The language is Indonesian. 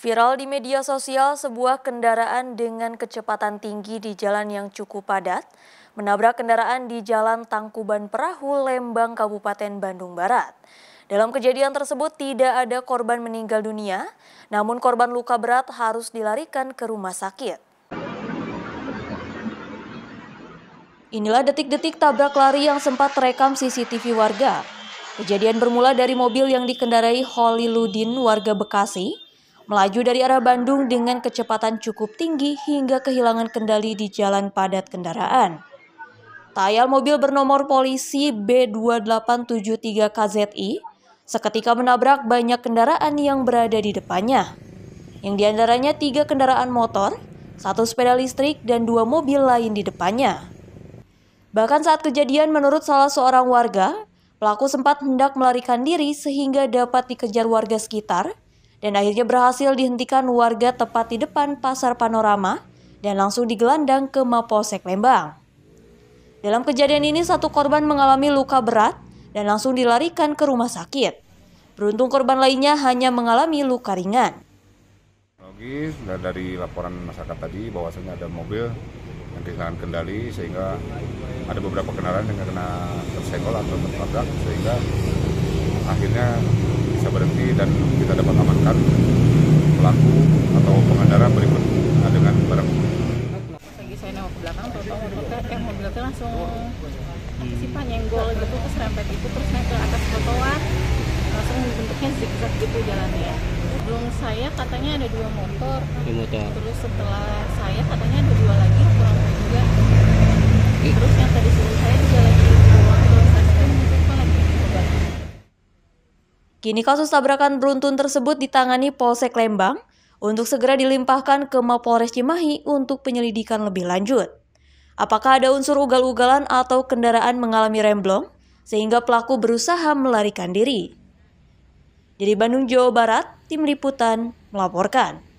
Viral di media sosial, sebuah kendaraan dengan kecepatan tinggi di jalan yang cukup padat menabrak kendaraan di Jalan Tangkuban Perahu, Lembang, Kabupaten Bandung Barat. Dalam kejadian tersebut tidak ada korban meninggal dunia, namun korban luka berat harus dilarikan ke rumah sakit. Inilah detik-detik tabrak lari yang sempat terekam CCTV warga. Kejadian bermula dari mobil yang dikendarai Holly Ludin warga Bekasi melaju dari arah Bandung dengan kecepatan cukup tinggi hingga kehilangan kendali di jalan padat kendaraan. Tayal mobil bernomor polisi B2873KZI seketika menabrak banyak kendaraan yang berada di depannya. Yang diantaranya tiga kendaraan motor, satu sepeda listrik, dan dua mobil lain di depannya. Bahkan saat kejadian menurut salah seorang warga, pelaku sempat hendak melarikan diri sehingga dapat dikejar warga sekitar dan akhirnya berhasil dihentikan warga tepat di depan pasar panorama dan langsung digelandang ke Mapolsek Lembang. Dalam kejadian ini satu korban mengalami luka berat dan langsung dilarikan ke rumah sakit. Beruntung korban lainnya hanya mengalami luka ringan. Logis dari laporan masyarakat tadi bahwasanya ada mobil yang kehilangan kendali sehingga ada beberapa kendaraan yang kena tersenggol atau tertabrak sehingga akhirnya bisa berhenti dan langsung hmm. sifat nyenggol gitu terus rempet itu terus naik ke atas trotoar langsung bentuknya zigzag gitu jalannya Belum saya katanya ada dua motor, dua motor. terus setelah saya katanya ada dua lagi kurang lebih juga terus yang tadi sebelum saya juga lagi Kini kasus tabrakan beruntun tersebut ditangani Polsek Lembang untuk segera dilimpahkan ke Mapolres Cimahi untuk penyelidikan lebih lanjut. Apakah ada unsur ugal-ugalan atau kendaraan mengalami remblong sehingga pelaku berusaha melarikan diri? Dari Bandung, Jawa Barat, tim liputan melaporkan.